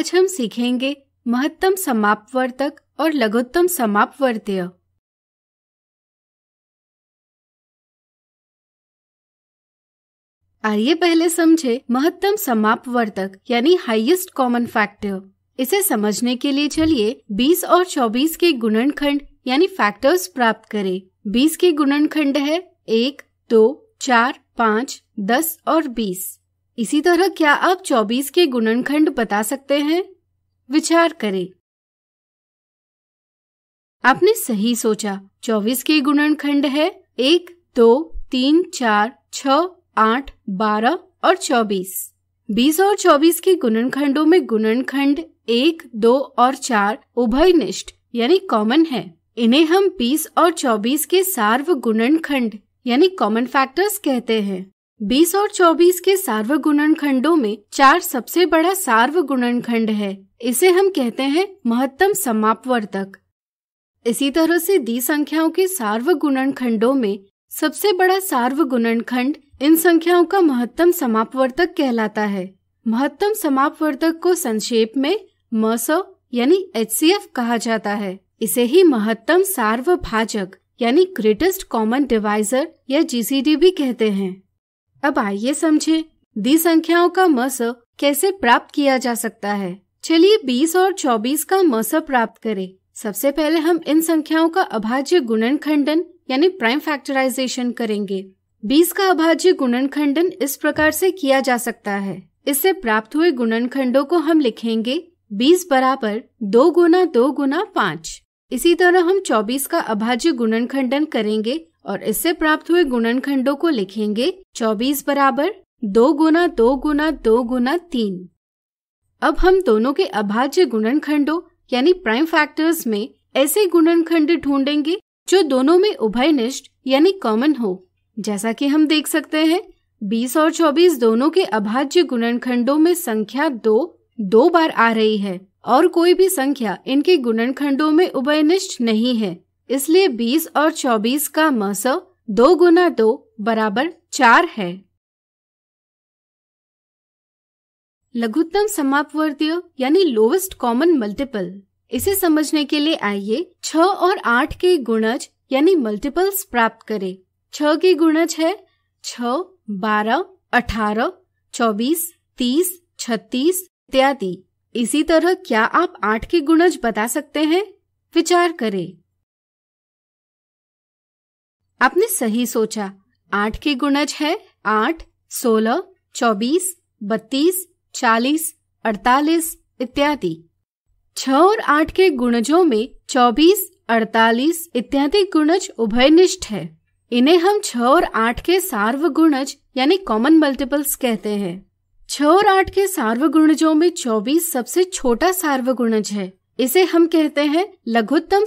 आज हम सीखेंगे महत्तम समापवर्तक और लघुत्तम समापवर्तीय आइए पहले समझे महत्तम समापवर्तक यानी हाईएस्ट कॉमन फैक्टर इसे समझने के लिए चलिए 20 और 24 के गुणनखंड यानी फैक्टर्स प्राप्त करें 20 के गुणनखंड है एक दो चार पाँच दस और बीस इसी तरह क्या आप 24 के गुणनखंड बता सकते हैं विचार करें आपने सही सोचा 24 के गुणनखंड है एक दो तीन चार छ आठ बारह और चौबीस बीस और चौबीस के गुणनखंडों में गुणनखंड एक दो और चार उभयनिष्ठ यानी कॉमन है इन्हें हम बीस और चौबीस के सार्व गुणनखंड यानी कॉमन फैक्टर्स कहते हैं बीस और चौबीस के सार्वगुणन खंडो में चार सबसे बड़ा सार्वगुणन खंड है इसे हम कहते हैं महत्तम समापवर्तक इसी तरह से दी संख्याओं के सार्वगुणन खंडो में सबसे बड़ा सार्वगुणन खंड इन संख्याओं का महत्तम समापवर्तक कहलाता है महत्तम समापवर्तक को संक्षेप में मसो यानी एच कहा जाता है इसे ही महत्तम सार्वभाजक यानी ग्रेटेस्ट कॉमन डिवाइजर या जीसीडी भी कहते हैं अब आइए समझे दी संख्याओं का मस कैसे प्राप्त किया जा सकता है चलिए 20 और 24 का मस प्राप्त करें सबसे पहले हम इन संख्याओं का अभाज्य गुणन खंडन यानी प्राइम फैक्टराइजेशन करेंगे 20 का अभाज्य गुणन खंडन इस प्रकार से किया जा सकता है इससे प्राप्त हुए गुणन खंडो को हम लिखेंगे 20 बराबर दो गुना दो गुना पाँच इसी तरह हम 24 का अभाज्य गुणन खंडन करेंगे और इससे प्राप्त हुए गुणनखंडों को लिखेंगे 24 बराबर दो गुना दो गुना दो गुना तीन अब हम दोनों के अभाज्य गुणनखंडों यानी प्राइम फैक्टर्स में ऐसे गुणनखंड ढूंढेंगे जो दोनों में उभयनिष्ठ यानी कॉमन हो जैसा कि हम देख सकते हैं 20 और 24 दोनों के अभाज्य गुणनखंडों में संख्या दो दो बार आ रही है और कोई भी संख्या इनके गुणनखंडों में उभयनिष्ठ नहीं है इसलिए 20 और 24 का मस दो गुना दो बराबर चार है लघुत्तम समापवर्तीय यानी लोवेस्ट कॉमन मल्टीपल इसे समझने के लिए आइए छ और आठ के गुणज यानी मल्टीपल्स प्राप्त करें छ के गुणज है छ बारह अठारह चौबीस तीस छत्तीस इत्यादि इसी तरह क्या आप आठ के गुणज बता सकते हैं विचार करें आपने सही सोचा आठ के गुणज है आठ सोलह चौबीस बत्तीस चालीस अड़तालीस इत्यादि छ और आठ के गुणजों में चौबीस अड़तालीस इत्यादि गुणज उभयनिष्ठ है इन्हें हम छ और आठ के सार्वगुणज यानी कॉमन मल्टीपल्स कहते हैं छ और आठ के सार्व गुणजों में चौबीस सबसे छोटा सार्व गुणज है इसे हम कहते हैं लघुत्तम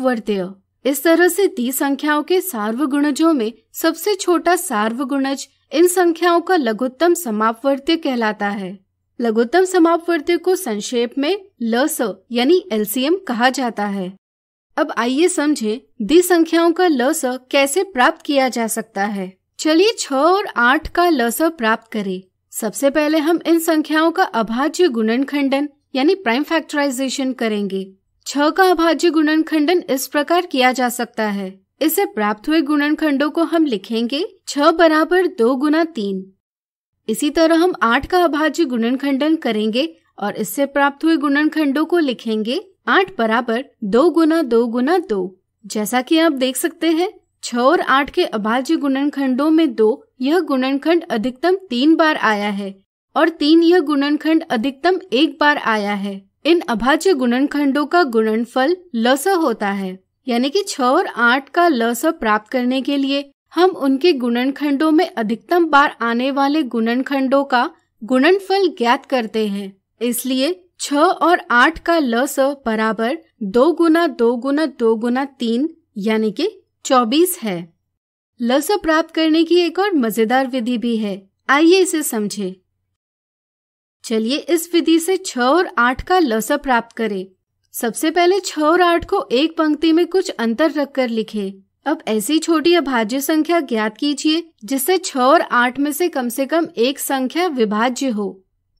वर्त्य इस तरह से दी संख्याओं के सार्वगुणजों में सबसे छोटा सार्वगुणज इन संख्याओं का लघुत्तम समापवर्त्य कहलाता है लघुत्तम समापवर्त्य को संक्षेप में लस यानी एलसीएम कहा जाता है अब आइए समझे दी संख्याओं का लस कैसे प्राप्त किया जा सकता है चलिए छ और आठ का लस प्राप्त करें सबसे पहले हम इन संख्याओं का अभाज्य गुणन खंडन यानी प्राइम फैक्टराइजेशन करेंगे छ का अभाज्य गुणन खंडन इस प्रकार किया जा सकता है इसे प्राप्त हुए गुणन को हम लिखेंगे छ बराबर दो गुना तीन इसी तरह हम आठ का अभाज्य गुणन खंडन करेंगे और इससे प्राप्त हुए गुणन को लिखेंगे आठ बराबर दो गुना दो गुना दो जैसा कि आप देख सकते हैं छ और आठ के अभाज्य गुणनखंडों में दो यह गुणनखंड अधिकतम तीन बार आया है और तीन यह गुणनखंड अधिकतम एक बार आया है इन अभाज्य गुणनखंडों का गुणनफल लस होता है यानी कि छ और आठ का लस प्राप्त करने के लिए हम उनके गुणनखंडों में अधिकतम बार आने वाले गुणनखंडों का गुणनफल ज्ञात करते हैं इसलिए छ और आठ का लस बराबर दो गुना दो गुना दो गुना तीन यानी कि चौबीस है लस प्राप्त करने की एक और मजेदार विधि भी है आइए इसे समझें। चलिए इस विधि से छ और आठ का लस प्राप्त करें सबसे पहले छ और आठ को एक पंक्ति में कुछ अंतर रखकर लिखें। अब ऐसी छोटी अभाज्य संख्या ज्ञात कीजिए जिससे छ और आठ में से कम से कम एक संख्या विभाज्य हो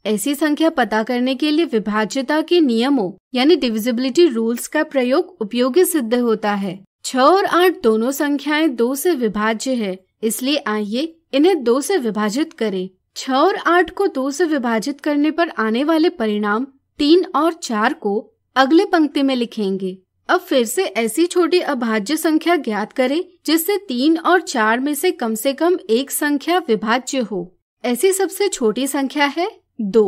ऐसी संख्या पता करने के लिए विभाज्यता के नियमों यानी डिविजिबिलिटी रूल्स का प्रयोग उपयोगी सिद्ध होता है छ और आठ दोनों संख्याएं दो से विभाज्य है इसलिए आइए इन्हें दो से विभाजित करें छ और आठ को दो से विभाजित करने पर आने वाले परिणाम तीन और चार को अगले पंक्ति में लिखेंगे अब फिर से ऐसी छोटी अभाज्य संख्या ज्ञात करें जिससे तीन और चार में से कम से कम एक संख्या विभाज्य हो ऐसी सबसे छोटी संख्या है दो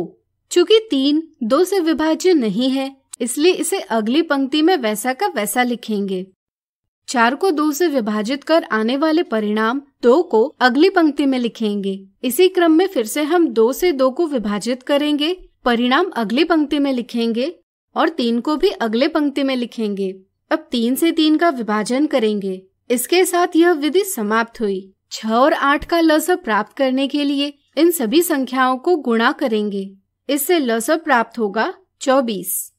चूँकि तीन दो से विभाज्य नहीं है इसलिए इसे अगली पंक्ति में वैसा का वैसा लिखेंगे चार को दो से विभाजित कर आने वाले परिणाम दो को अगली पंक्ति में लिखेंगे इसी क्रम में फिर से हम दो से दो को विभाजित करेंगे परिणाम अगली पंक्ति में लिखेंगे और तीन को भी अगले पंक्ति में लिखेंगे अब तीन से तीन का विभाजन करेंगे इसके साथ यह विधि समाप्त हुई छ और आठ का लस प्राप्त करने के लिए इन सभी संख्याओं को गुणा करेंगे इससे लस प्राप्त होगा चौबीस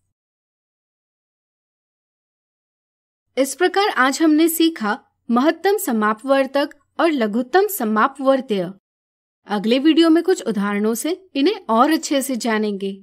इस प्रकार आज हमने सीखा महत्तम समापवर्तक और लघुत्तम समापवर्त्य अगले वीडियो में कुछ उदाहरणों से इन्हें और अच्छे से जानेंगे